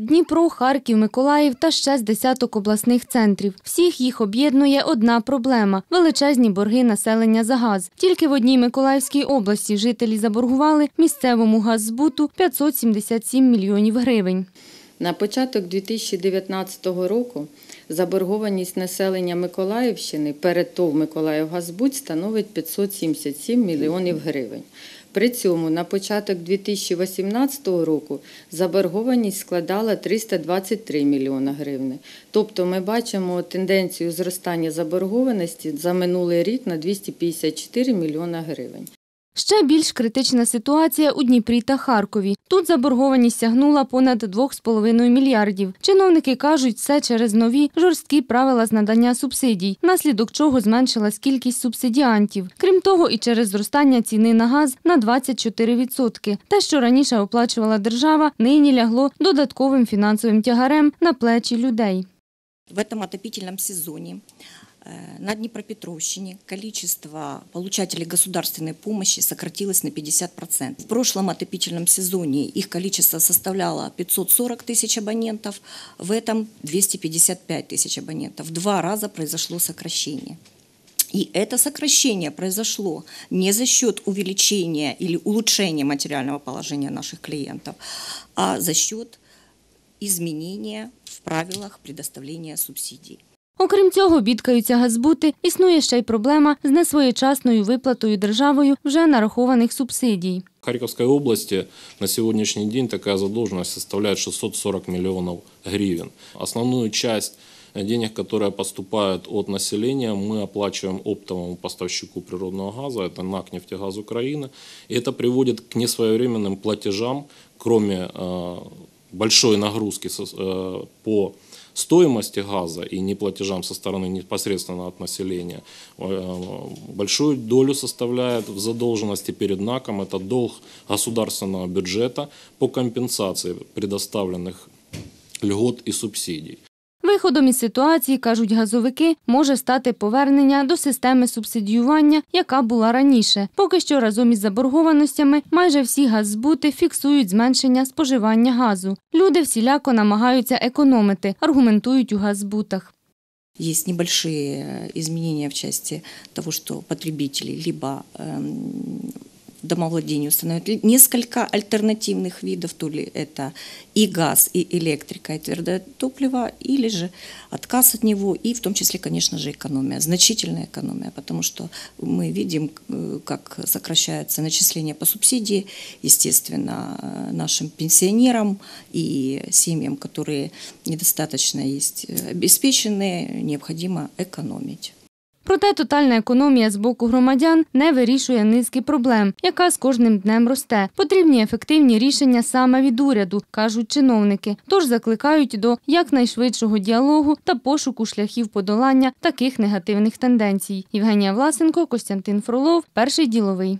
Дніпро, Харків, Миколаїв та ще з десяток обласних центрів. Всіх їх об'єднує одна проблема величезні борги населення за газ. Тільки в одній Миколаївській області жителі заборгували місцевому газзбуту 577 мільйонів гривень. На початок 2019 року заборгованість населення Миколаївщини перед ТОВ Миколаївгазбуть становить 577 мільйонів гривень. При цьому на початок 2018 року заборгованість складала 323 мільйона гривень. Тобто ми бачимо тенденцію зростання заборгованості за минулий рік на 254 мільйона гривень. Ще більш критична ситуація у Дніпрі та Харкові. Тут заборгованість сягнула понад 2,5 мільярдів. Чиновники кажуть, це через нові жорсткі правила з надання субсидій, наслідок чого зменшилась кількість субсидіантів. Крім того, і через зростання ціни на газ на 24%. Те, що раніше оплачувала держава, нині лягло додатковим фінансовим тягарем на плечі людей. В цьому отопительному сезоні Э, на Днепропетровщине количество получателей государственной помощи сократилось на 50%. В прошлом отопительном сезоне их количество составляло 540 тысяч абонентов, в этом 255 тысяч абонентов. В два раза произошло сокращение. И это сокращение произошло не за счет увеличения или улучшения материального положения наших клиентов, а за счет изменения в правилах предоставления субсидий. Окрім цього, бідкаються газбути. Існує ще й проблема з несвоєчасною виплатою державою вже нарахованих субсидій. Харківської області на сьогоднішній день така задовженість составляет 640 миллионов гривен. Основную часть денег, які поступають від населення, ми оплачуємо оптовому поставщику природного газу это НАК «Нефтегаз Украины». И Це приводить к несвоевременным платежам, крім большой е, нагрузки е, по стоимости газа и не платежам со стороны непосредственно от населения, э, большую долю составляет в задолженности перед НАКом, это долг государственного бюджета по компенсации предоставленных льгот и субсидий. Виходом із ситуації, кажуть газовики, може стати повернення до системи субсидіювання, яка була раніше. Поки що разом із заборгованостями майже всі газзбути фіксують зменшення споживання газу. Люди всіляко намагаються економити, аргументують у газбутах. Есть небольшие э, изменения в части того, что потребители либо домовладению установить несколько альтернативных видов, то ли это и газ, и электрика, и твердое топливо, или же отказ от него, и в том числе, конечно же, экономия, значительная экономия, потому что мы видим, э, как сокращается начисление по субсидии, естественно, нашим пенсионерам и семьям, которые недостаточно есть э, обеспечены, необходимо экономить. Проте тотальна економія з боку громадян не вирішує низки проблем, яка з кожним днем росте. Потрібні ефективні рішення саме від уряду, кажуть чиновники. Тож закликають до якнайшвидшого діалогу та пошуку шляхів подолання таких негативних тенденцій. Євгенія Власенко, Костянтин Фролов, перший діловий.